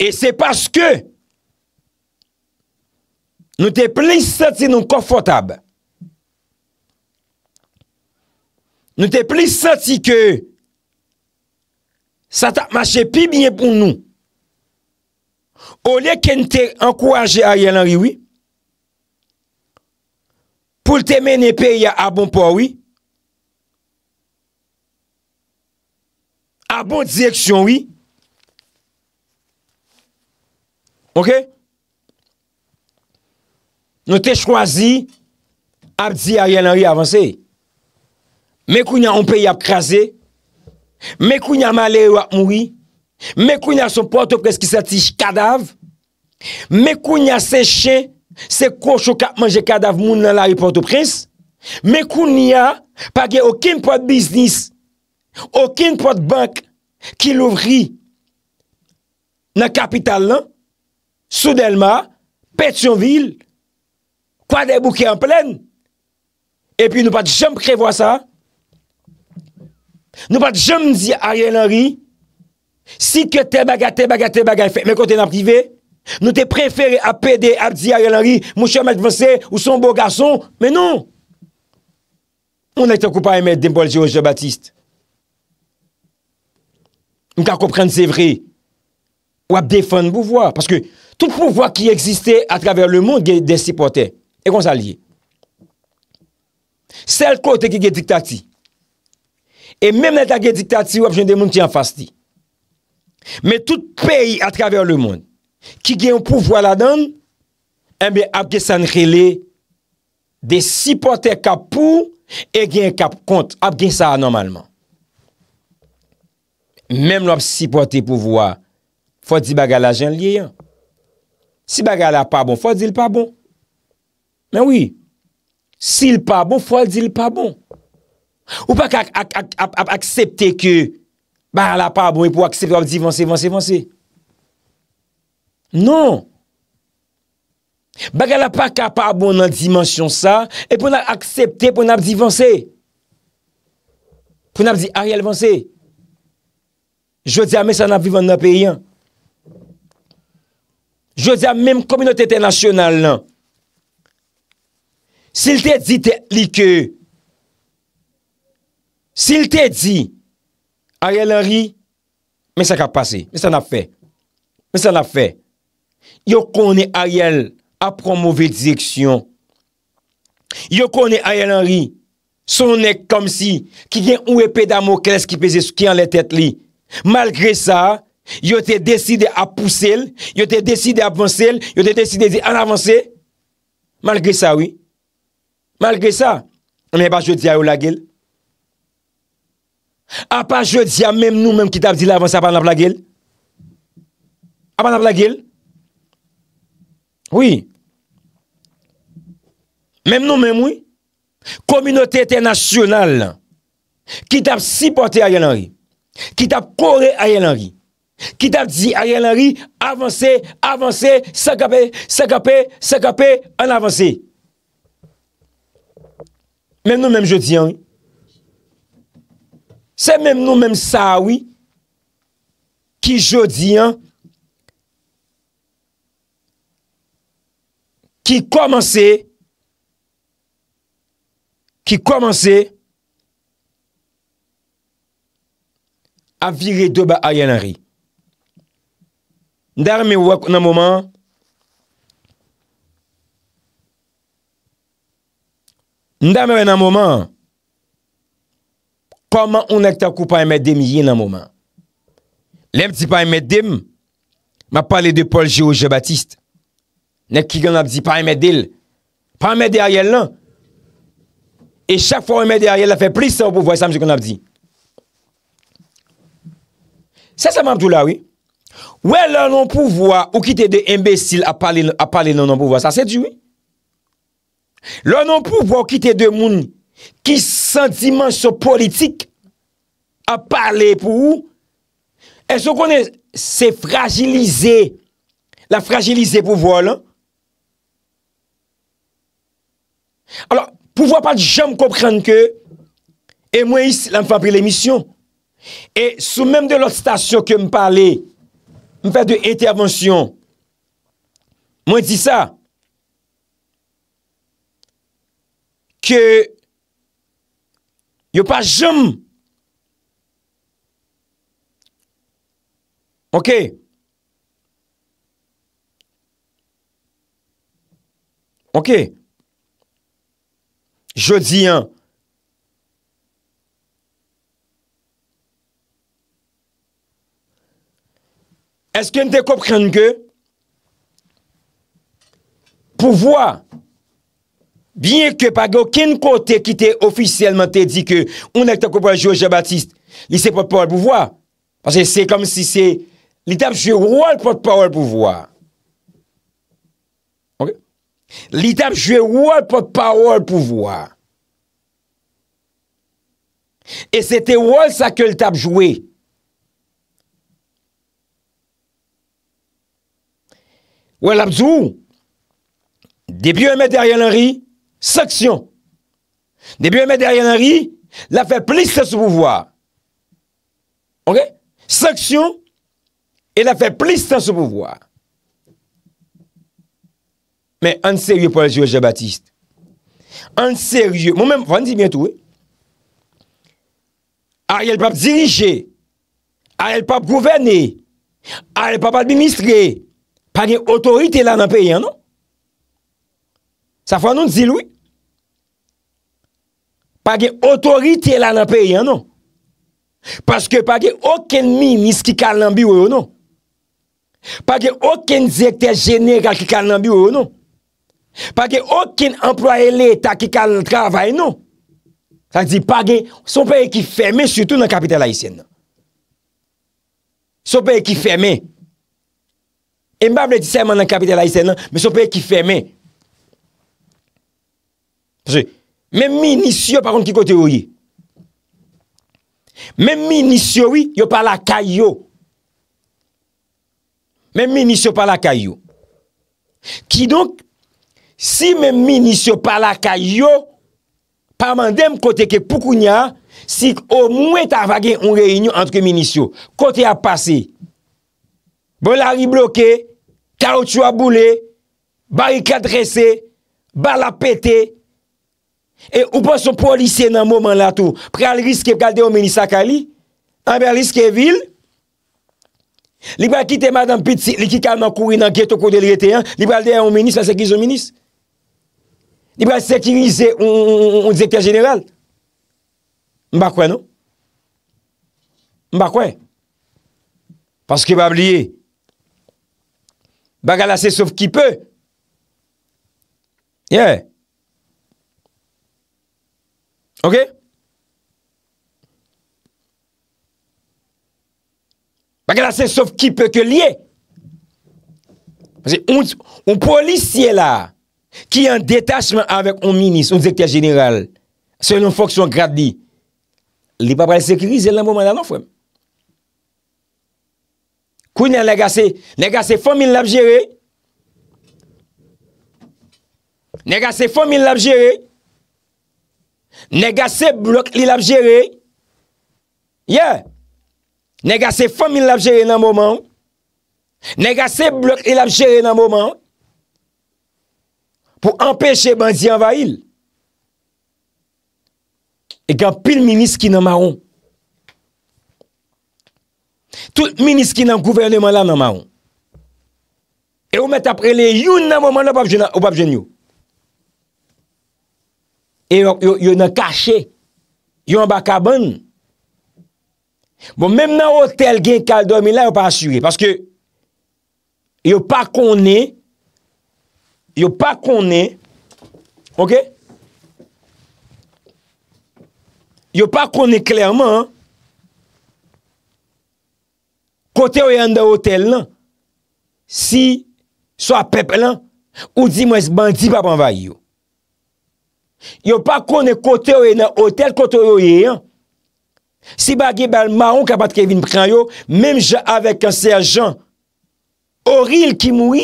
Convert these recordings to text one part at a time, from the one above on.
E se paske nou te plis sati nou konfotab. Nou te plis sati ke sa ta mache pi bine pou nou. Ou leke nou te ankouaje a yalan riwi. Poul te mene pe ya abon po wii. Abon direksyon wii. Nou te chwazi ap di a riyan a riy avanse. Mekoun ya onpey ap krasi. Mekoun ya male yu ak moui. Mekoun ya son porto pres ki sa tij kadav. Mekoun ya se chen se kou chou kap manje kadav moun nan la riporto pres. Mekoun ya page okin pot biznis. Okin pot bank ki louvri nan kapital lan. Soudelma, pet yon vil, kwa de bouke en plen, epi nou pat jom krevo a sa, nou pat jom di a yon lorri, si ke te baga, te baga, te baga, me kote nan prive, nou te preferi apede apdi a yon lorri, mou chanm et vese ou son bo gason, men nou, moun ete koupa emet dembolje ou je batiste. Mou ka koupren se vre, wap defan pou vwa, paske, tout pouvoi ki existè a travèr le moun gen desi potè, e kon sa liye. Sel kote ki gen diktati, e menm nan ta gen diktati, wap jen de moun ki an fasti. Men tout peyi a travèr le moun, ki gen pouvoi la dan, enbe ap gen san chile de sipote kap pou e gen kap kont, ap gen sa an normalman. Menm lop sipote pouvoi, fò di baga la jen liye yon. Si bagan la pa bon, fwa di l pa bon. Men wii. Si l pa bon, fwa di l pa bon. Ou bak ak ak ak ak ak ak ak ak ak ak ak, aksepte ke bagan la pa bon, e pou aksepte pou ap di vansi vansi vansi. Non. Bagan la pa ka pa bon nan dimension sa, e pou an ak aksepte pou an ap di vansi vansi. Pou an ap di a rial vansi. Jou di ame sa nan vivan nan pe yon. jwè dè a mèm kominote tè nasyonal nan, sil tè di tè li kè, sil tè di, Ariel Henry, mè sa ka pase, mè sa na fè, mè sa na fè, yo konè Ariel, a promovè direksyon, yo konè Ariel Henry, sonè kòm si, ki gen ouè pè damo kè lè s'ki pè zè s'ki an lè tèt li, malgré sa, Yo te deside a pousel, yo te deside avansel, yo te deside an avansel. Malke sa, oui. Malke sa, an men pa jodi a yo lagel. An pa jodi a men nou men ki tap di la avansel apan ap lagel. Apan ap lagel. Oui. Men nou men oui. Komunote ete nasyonal. Ki tap sipote a yon anri. Ki tap kore a yon anri. Ki ta di ayanari avansè, avansè, sakapè, sakapè, sakapè, an avansè. Mèm nou mèm jò diyan. Se mèm nou mèm sa wè. Ki jò diyan. Ki kòmanse. Ki kòmanse. Ki kòmanse. A viri doba ayanari. Ndare mwen wak nan mouman? Ndare mwen wak nan mouman? Koman ou nèk takou pa yon mèdèm yon nan mouman? Lèm ti pa yon mèdèm? Ma pale de Paul G.O.G. Baptiste. Nèk ki e kon ap di pa yon mèdèl? Pa yon mèdè a yon lan? E chak fwa yon mèdè a yon la fè plis sa w pou vwè sa mèdèm kon ap di. Se sa mèm doul la wè? Ouè le non-pouvoir ou ki te de imbesil a pale le non-pouvoir? Sa se di ou? Le non-pouvoir ou ki te de moun ki sentimen se politik a pale pou ou? E se konen se fragilize, la fragilize pou vou alan? Alors pou vou apal di jom kopran ke, e mwen is la mfabri l'emisyon, e sou mèm de lot stasyon ke m pale, Mwen fè de etervansyon. Mwen di sa. Ke. Yo pa jom. Ok. Ok. Je di an. eske n te kopren ke pouvoi bien ke pa gen ken kote ki te ofisyeleman te di ke un ek te kopren jou Jeb Batiste li se potpawol pouvoi se kom si se li tap jwe wòl potpawol pouvoi li tap jwe wòl potpawol pouvoi e se te wòl sa ke l tap jwe Ouais, l'abzou. Depuis un mètre derrière Henry, sanction. Depuis un mètre derrière Henry, la fait plus que ce pouvoir. OK? Sanction et a fait plus que ce pouvoir. Mais en sérieux, Paul Georges Baptiste. En sérieux, moi-même, on dit bientôt, oui. Hein. Ariel pas diriger. Ariel pas gouverner. Ariel pas administrer. Page otorite non? non? non? la nan peye anon. Sa fwa nou di lwi. Page otorite la nan peye anon. Paske page oken minis ki kalan biwo anon. Page oken dijekte jene kal ki kalan biwo anon. Page oken employe le ta ki kalan travay anon. Sa di page, son peye ki feme sutou nan kapital la isyen anon. Son peye ki feme. E mba vle disè man nan kapitel a isè nan, mbe sou peye ki fè men. Men minisyo par kon ki kote woye. Men minisyo woye, yo par la kayo. Men minisyo par la kayo. Ki donk, si men minisyo par la kayo, parman dem kote ke puku nyan, si o mwen ta vage yon reynyo antre minisyo. Kote a pase, bon la ri bloke, karo chwa boule, ba yi kadrese, ba la pete, e ou pa son polisye nan mouman la tou, pre al riske galde yon menis akali, anbe al riske vil, li ba kite madan piti, li ki kalman kouri nan kieto kode lreteyan, li ba al dey yon menis, la sekiz yon menis, li ba sekiz yon zekte general, mba kwe nou? Mba kwe? Paske bab liye, Bagala, c'est sauf qui peut. Yeah. OK? Bagala, c'est sauf qui peut que lier. Parce que un, policier là, qui est en détachement avec un ministre, un directeur général, selon une fonction grade, il n'est pas sécuriser le moment là, non, frère. Kwenye negase, negase fomil laf jere, negase fomil laf jere, negase blok li laf jere, ye, negase fomil laf jere nan mouman, negase blok li laf jere nan mouman, pou empeshe bandi anva il, e gen pil minis ki nan maron. Tout minis ki nan gouvernement la nan ma ou. E ou met aprele, yon nan waman nan wap jen yo. E yon nan kache. Yon an baka bon. Bon, menm nan hotel gen kal do, men la yon pa rasyuge. Paske, yon pa kone, yon pa kone, ok? Yon pa kone klerman, an, Kote ou yon de hotel nan, si so apep lan, ou di mwes bandi pa panvay yo. Yo pa konen kote ou yon de hotel kote ou yon. Si bagi bal maon kapat ke vin pran yo, menm javek an serjan oril ki mwi,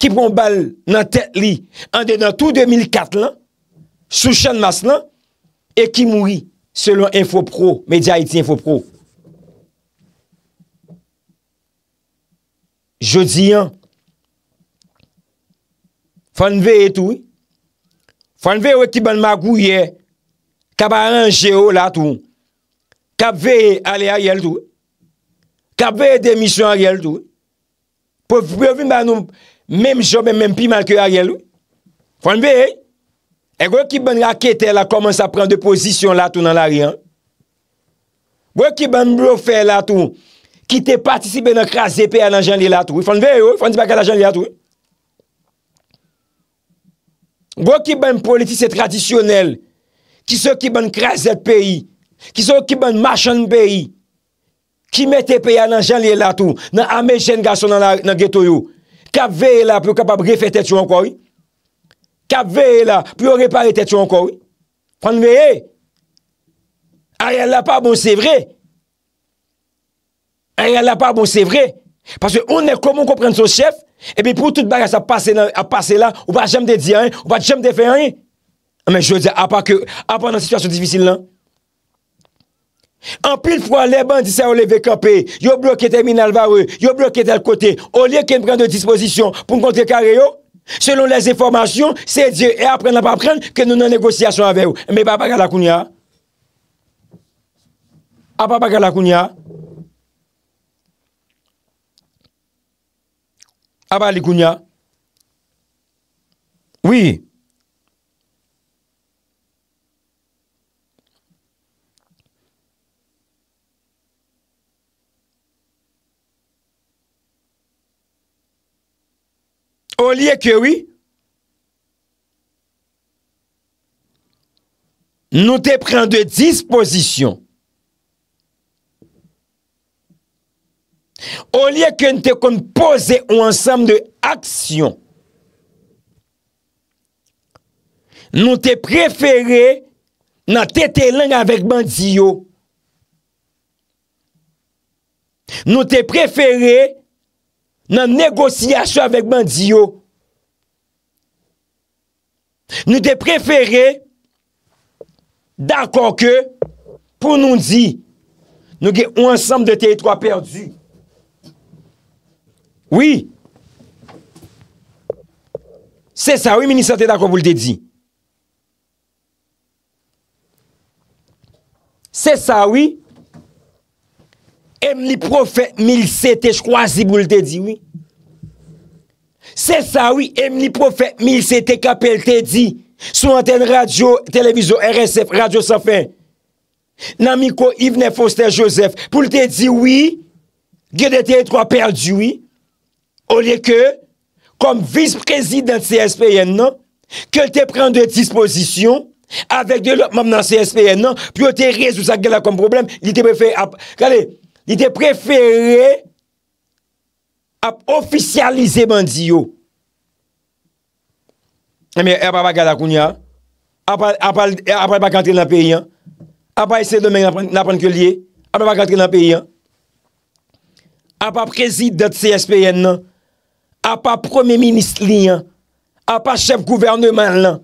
ki pon bal nan tet li, an de nan tou 2004 lan, sou chan mas lan, e ki mwi selon Infopro, Media IT Infopro. Jodi an, fan veye tou, fan veye wè ki ban magou ye, kabaran je ou la tou, kab veye ale a yel tou, kab veye demisyon a yel tou, pou vrevin ban nou menm joben menm pi manke a yel tou, fan veye, eh? e wè ki ban rakete la koman sa pran de posisyon la tou nan la riyan, wè ki ban mbrofe la tou, Ki te patisibè nan kras zè pe a nan jan li la tou. Fan ve yo, fan di baga la jan li la tou. Bo ki ban politisè tradisyonel, ki sou ki ban kras zè pe a, ki sou ki ban machan pe a, ki mette pe a nan jan li la tou, nan amè jen gason nan gètou yo. Kap ve yo la pou yo kapab refè tè tè tè yo an kòy. Kap ve yo la pou yo repare tè tè tè yo an kòy. Fan ve yo. Arè la pa bon se vre. Pan ve yo. a regal la pa bon se vre parce ou ne komon komprende sou chef e bi pou tout bagas a pase la ou pa jem de di an, ou pa jem de fe an men jou di a pa ke a pa nan situasyon difisil lan an pil fwa le ban di sa ou le ve kape, yo bloke terminal va ou, yo bloke tel kote ou liye ken pren de disposisyon pou kontre kare yo selon les informasyon se di e apren apapren ke nou nan negosyasyon ave ou, me pa apakalakounia apapakalakounia ah, Oui. Au lieu que oui, nous te prenons de disposition O liye ke nou te kon pose ou ansam de aksyon, nou te preferè nan tete lang avèk bandiyo. Nou te preferè nan negosyasyo avèk bandiyo. Nou te preferè, d'akon ke pou nou di, nou ge ou ansam de te etro apèrdi. Oui, se sa oui meni sa te dako pou lte di. Se sa oui, em li profet mil se te skwazi pou lte di, oui. Se sa oui, em li profet mil se te kapel te di, sou antenne radio, televizo, RSF, radio safen. Nan mi ko, i vne fos te josef, pou lte di, oui, gye de te etro a perdi, oui. Ou liye ke, kom vice-prezident CSPN nan, ke te pren de disposisyon, avek non, eh de lopman nan CSPN nan, pi ou te rezou sa gela kom problem, li te prefere ap, gale, li te prefere ap ofisyalize bandiyo. Emi, ap ap akadakounia, ap ap ap ap akantre nan peyen, ap ap ese domen ap anke liye, ap ap akantre nan peyen, ap ap prezident CSPN nan, A pa premier ministre li yon. A pa chef gouvernement lan.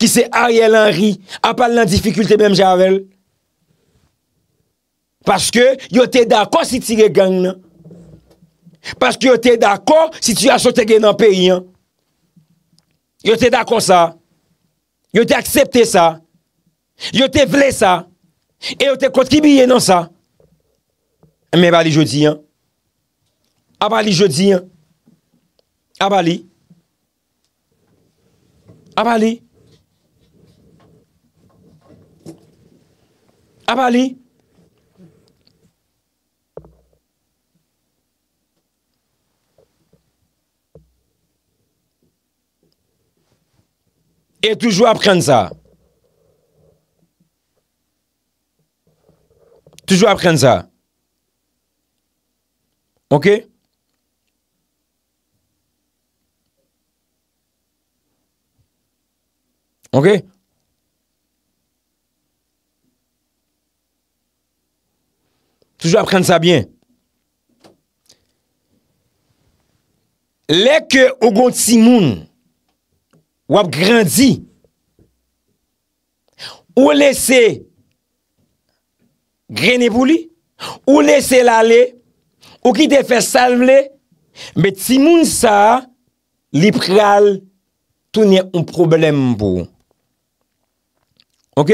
Ki se Ariel Henry. A pa lan difficulte menm Jarell. Paske yo te dako si ti gen gang nan. Paske yo te dako si ti asote gen nan peyi yon. Yo te dako sa. Yo te aksepte sa. Yo te vle sa. E yo te kont ki biye nan sa. A me bali jodi yon. A bali jodi yon. Abali. Abali. Abali. Et toujours apprendre ça. Toujours apprendre ça. OK Ok? Toujou ap pren sa byen. Lè ke ou gò tsi moun wap gran di ou lè se grene pou li ou lè se la le ou ki te fè salm le mè tsi moun sa li pral tou nè un problem pou ou. Ok?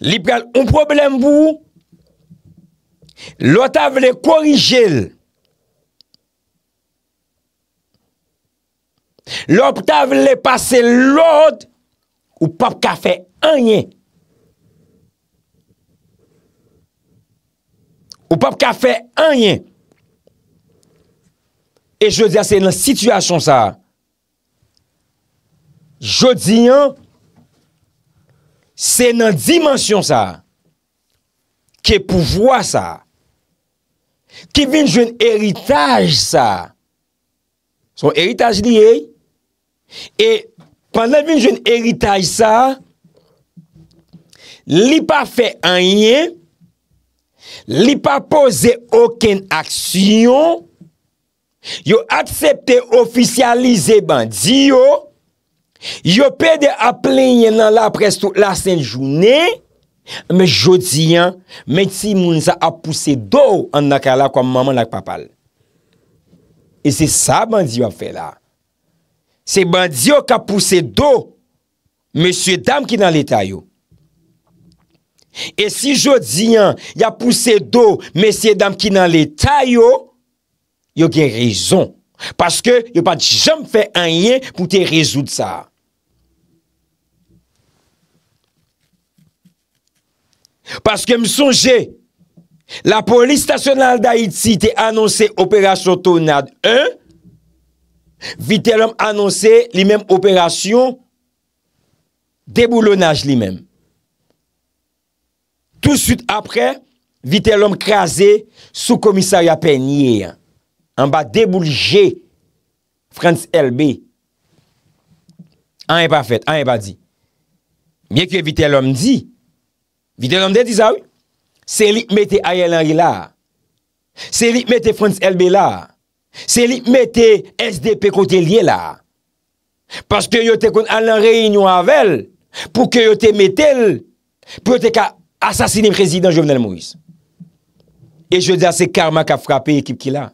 Libyan, un problem pou ou? L'otav le korijel. L'otav le pase l'od ou pap kafe anyen. Ou pap kafe anyen. Et je veux dire, c'est une situation ça a. jodi an, se nan dimensyon sa, ke pouvoa sa, ki vin jen eritaj sa, son eritaj liye, e, pandan vin jen eritaj sa, li pa fe anyen, li pa pose oken aksyon, yo aksepte ofisyalize bandiyo, Yo pe de aple yon nan la presto la sen jounen, me jodi an, men ti moun sa ap puse do an nakala kwa maman lak papal. E se sa bandi yo ap fe la. Se bandi yo kap puse do, men se dam ki nan leta yo. E si jodi an, ya puse do, men se dam ki nan leta yo, yo gen rezon. Paske yo pati jom fe anyen pou te rezout sa. Paske m sonje, la polis stasyonal da Iti te anonsen operasyon tonad. Un, Vitellom anonsen li menm operasyon deboulonaj li menm. Tout süt apre, Vitellom krasen sou komisary apenye. An ba deboulje Frans Elbe. An e pa fet, an e pa di. Mye ke Vitellom di, an, Videon amdè di sa wè. Se li mète Ayel Henry la. Se li mète Frans Elbe la. Se li mète SDP kote liè la. Paske yo te kon an lan rey nou avèl. Pouke yo te mète l. Pouke yo te ka asasini prezident Jovenel Moïse. E je di a se karma ka frapè ekip ki la.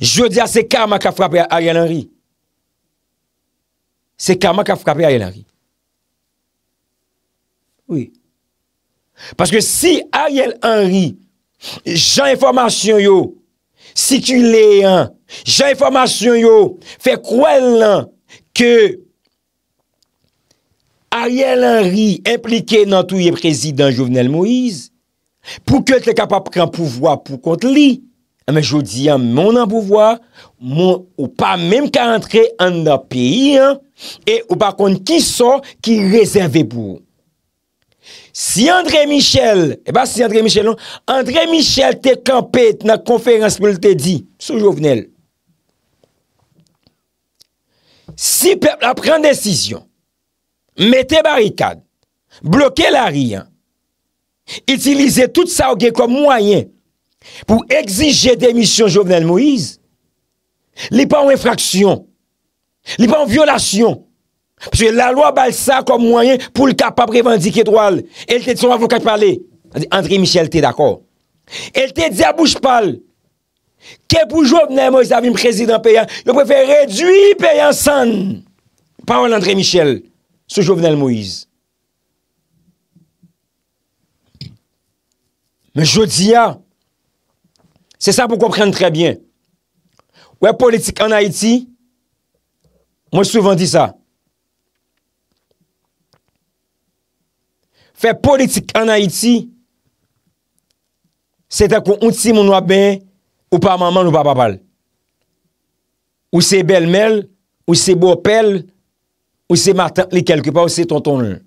Je di a se karma ka frapè Ayel Henry. Se karma ka frapè Ayel Henry. Oui. Parce que si Ariel Henry j'enformation yo, si tu l'es, j'enformation yo, fè kouè l'an, que Ariel Henry impliqué nan tout yé président Jovenel Moïse, pou kèl te kapap kè an pouvoi pou kont li, mè jò di an, mè ou nan pouvoi, ou pa mèm kè an entre an nan pi, e ou pa kont ki son ki rezerve pou ou. Si Andre Michel, e eh ba si Andre Michel non, Andre Michel te kampe na konferans moun te di sou Jovenel. Si pepe la pren de sisyon, mete barikad, bloke la riyan, itilize tout sa ouge kom mwanyen pou exije demisyon Jovenel Moïse, li pa ou enfraksyon, li pa ou vyolasyon, Pwese la lwa bal sa kom mwayen pou lka pa prevandik eto al El te di son avokat pale Andre Michel te dako El te di a bouj pal Ke pou jo vnen Moise avim prezident peyan Le prefe reduy peyan san Parle Andre Michel Sou jo vnen Moise Men jodi ya Se sa pou komprenne tre bien Ou e politik an Haiti Mwen souvan di sa Fè politik an Haïti, se ta kon unti moun wap ben, ou pa maman ou pa papal. Ou se bel mel, ou se bo pel, ou se matan li kelke pa, ou se ton ton lè.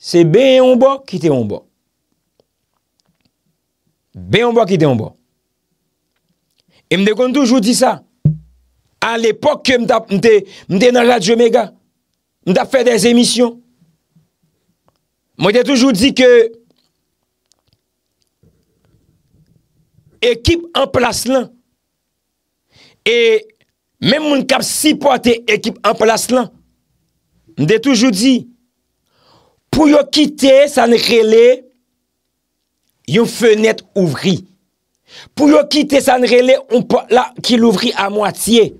Se ben yon bo, ki te yon bo. Ben yon bo, ki te yon bo. E mte kon toujou di sa. An l'epok ke mte nan Radio Mega, mte ap fè des emisyon, Mwen de toujou di ke ekip an plas lan. E men moun kap sipote ekip an plas lan. Mwen de toujou di pou yo kite san rele yon fenet ouvri. Pou yo kite san rele yon pot la ki l'ouvri an mwatiye.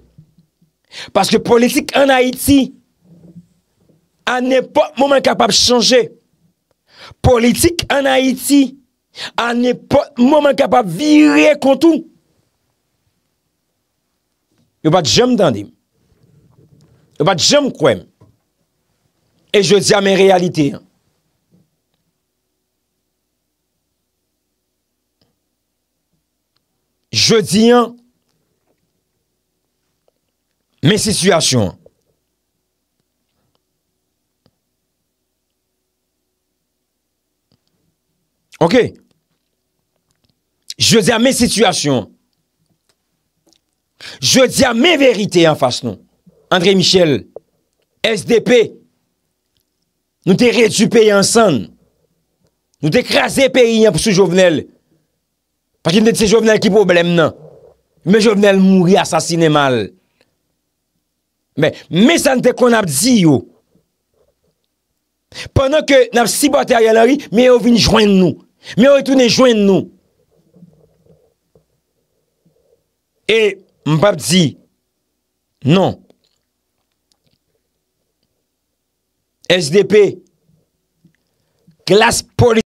Paske politik an Haiti an ne pot moun an kapap chanje. Politik an a iti, an ne mouman kapap virye kontou. Yo bat jem dande, yo bat jem kouem. E je di an men realite. Je di an men situasyon an. Ok, je di non. non. a me sitwasyon. Je di a me verite yon fasyon. Andre Michel, SDP, nou te rejupen yon san. Nou te krasen periyan pou sou jovenel. Pak yon te ti jovenel ki problem nan. Me jovenel mouri, asasine mal. Me san te kon ap di yo. Panon ke nan si bataryan ari, me yo vin jwen nou. Mi ou etounen jwen nou E mbap di Non SDP Klas politik